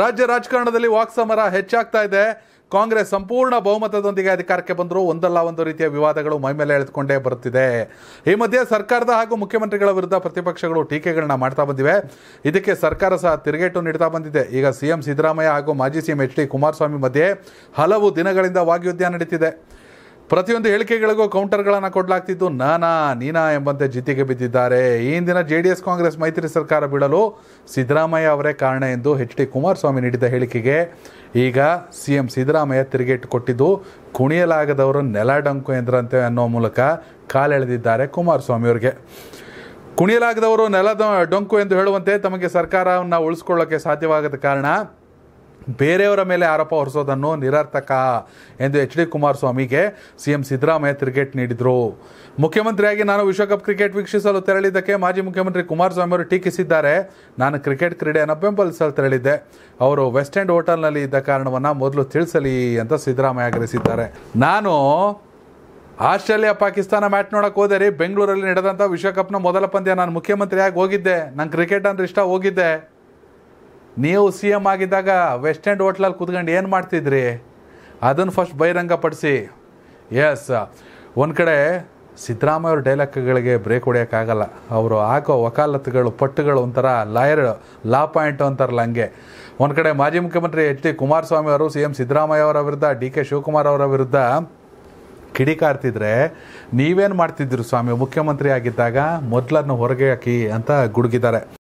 ರಾಜ್ಯ ರಾಜಕಾರಣದಲ್ಲಿ ವಾಕ್ಸಮರ ಹೆಚ್ಚಾಗ್ತಾ ಇದೆ ಕಾಂಗ್ರೆಸ್ ಸಂಪೂರ್ಣ ಬಹುಮತದೊಂದಿಗೆ ಅಧಿಕಾರಕ್ಕೆ ಬಂದರೂ ಒಂದಲ್ಲ ಒಂದು ರೀತಿಯ ವಿವಾದಗಳು ಮೈಮೇಲೆ ಎಳೆದುಕೊಂಡೇ ಬರುತ್ತಿದೆ ಈ ಮಧ್ಯೆ ಸರ್ಕಾರದ ಹಾಗೂ ಮುಖ್ಯಮಂತ್ರಿಗಳ ವಿರುದ್ಧ ಪ್ರತಿಪಕ್ಷಗಳು ಟೀಕೆಗಳನ್ನ ಮಾಡ್ತಾ ಬಂದಿವೆ ಇದಕ್ಕೆ ಸರ್ಕಾರ ಸಹ ತಿರುಗೇಟು ನೀಡ್ತಾ ಬಂದಿದೆ ಈಗ ಸಿಎಂ ಸಿದ್ದರಾಮಯ್ಯ ಹಾಗೂ ಮಾಜಿ ಸಿಎಂ ಎಚ್ ಡಿ ಕುಮಾರಸ್ವಾಮಿ ಮಧ್ಯೆ ಹಲವು ದಿನಗಳಿಂದ ವಾಗ್ಯುದ್ಧ ನಡೀತಿದೆ ಪ್ರತಿಯೊಂದು ಹೇಳಿಕೆಗಳಿಗೂ ಕೌಂಟರ್ಗಳನ್ನು ಕೊಡಲಾಗ್ತಿತ್ತು ನಾನಾ ನೀನಾ ಎಂಬಂತೆ ಜಿತಿಗೆ ಬಿದ್ದಿದ್ದಾರೆ ಹಿಂದಿನ ಜೆ ಡಿ ಎಸ್ ಕಾಂಗ್ರೆಸ್ ಮೈತ್ರಿ ಸರ್ಕಾರ ಬೀಳಲು ಸಿದ್ದರಾಮಯ್ಯ ಅವರೇ ಕಾರಣ ಎಂದು ಎಚ್ ಡಿ ಕುಮಾರಸ್ವಾಮಿ ನೀಡಿದ ಹೇಳಿಕೆಗೆ ಈಗ ಸಿ ಎಂ ಸಿದ್ದರಾಮಯ್ಯ ತಿರುಗೇಟು ಕೊಟ್ಟಿದ್ದು ಕುಣಿಯಲಾಗದವರು ನೆಲಡಂಕು ಎಂದ್ರಂತೆ ಅನ್ನೋ ಮೂಲಕ ಕಾಲೆಳೆದಿದ್ದಾರೆ ಅವರಿಗೆ ಕುಣಿಯಲಾಗದವರು ನೆಲದ ಡೊಂಕು ಎಂದು ಹೇಳುವಂತೆ ತಮಗೆ ಸರ್ಕಾರವನ್ನು ಉಳಿಸ್ಕೊಳ್ಳೋಕ್ಕೆ ಸಾಧ್ಯವಾಗದ ಕಾರಣ ಬೇರೆಯವರ ಮೇಲೆ ಆರೋಪ ಹೊರಿಸೋದನ್ನು ನಿರರ್ಥಕ ಎಂದು ಎಚ್ ಡಿ ಕುಮಾರಸ್ವಾಮಿಗೆ ಸಿ ಎಂ ಸಿದ್ದರಾಮಯ್ಯ ತಿರುಗೇಟ್ ನೀಡಿದರು ಮುಖ್ಯಮಂತ್ರಿಯಾಗಿ ನಾನು ವಿಶ್ವಕಪ್ ಕ್ರಿಕೆಟ್ ವೀಕ್ಷಿಸಲು ತೆರಳಿದ್ದಕ್ಕೆ ಮಾಜಿ ಮುಖ್ಯಮಂತ್ರಿ ಕುಮಾರಸ್ವಾಮಿ ಅವರು ಟೀಕಿಸಿದ್ದಾರೆ ನಾನು ಕ್ರಿಕೆಟ್ ಕ್ರೀಡೆಯನ್ನು ಬೆಂಬಲಿಸಲು ತೆರಳಿದ್ದೆ ಅವರು ವೆಸ್ಟ್ ಎಂಡ್ ಹೋಟೆಲ್ನಲ್ಲಿ ಇದ್ದ ಕಾರಣವನ್ನು ಮೊದಲು ತಿಳಿಸಲಿ ಅಂತ ಸಿದ್ದರಾಮಯ್ಯ ಆಗ್ರಹಿಸಿದ್ದಾರೆ ನಾನು ಆಸ್ಟ್ರೇಲಿಯಾ ಪಾಕಿಸ್ತಾನ ಮ್ಯಾಚ್ ನೋಡೋಕೆ ಹೋದೆ ರೀ ಬೆಂಗಳೂರಲ್ಲಿ ನಡೆದಂಥ ವಿಶ್ವಕಪ್ನ ಮೊದಲ ಪಂದ್ಯ ನಾನು ಮುಖ್ಯಮಂತ್ರಿಯಾಗಿ ಹೋಗಿದ್ದೆ ನಂಗೆ ಕ್ರಿಕೆಟ್ ಅಂದ್ರೆ ಇಷ್ಟ ಹೋಗಿದ್ದೆ ನೀವು ಸಿ ಎಮ್ ಆಗಿದ್ದಾಗ ವೆಸ್ಟ್ ಎಂಡ್ ಹೋಟ್ಲಲ್ಲಿ ಕುತ್ಕೊಂಡು ಏನು ಮಾಡ್ತಿದ್ರಿ ಅದನ್ನು ಫಸ್ಟ್ ಬಹಿರಂಗಪಡಿಸಿ ಎಸ್ ಒಂದು ಕಡೆ ಸಿದ್ದರಾಮಯ್ಯ ಅವ್ರ ಡೈಲಾಗ್ಗಳಿಗೆ ಬ್ರೇಕ್ ಹೊಡೆಯೋಕ್ಕಾಗಲ್ಲ ಅವರು ಹಾಕೋ ವಕಾಲತ್ಗಳು ಪಟ್ಟುಗಳು ಒಂಥರ ಲಾಯರ್ ಲಾ ಪಾಯಿಂಟ್ ಅಂತಾರಲ್ಲ ಹಂಗೆ ಒಂದು ಕಡೆ ಮಾಜಿ ಮುಖ್ಯಮಂತ್ರಿ ಎಚ್ ಡಿ ಕುಮಾರಸ್ವಾಮಿ ಅವರು ಸಿ ಎಂ ಸಿದ್ದರಾಮಯ್ಯ ಅವರ ವಿರುದ್ಧ ಡಿ ಕೆ ಶಿವಕುಮಾರ್ ಅವರ ವಿರುದ್ಧ ಕಿಡಿಕಾರ್ತಿದ್ರೆ ನೀವೇನು ಮಾಡ್ತಿದ್ರು ಸ್ವಾಮಿ ಮುಖ್ಯಮಂತ್ರಿ ಆಗಿದ್ದಾಗ ಮೊದಲನ್ನು ಹೊರಗೆ ಹಾಕಿ ಅಂತ ಗುಡುಗಿದ್ದಾರೆ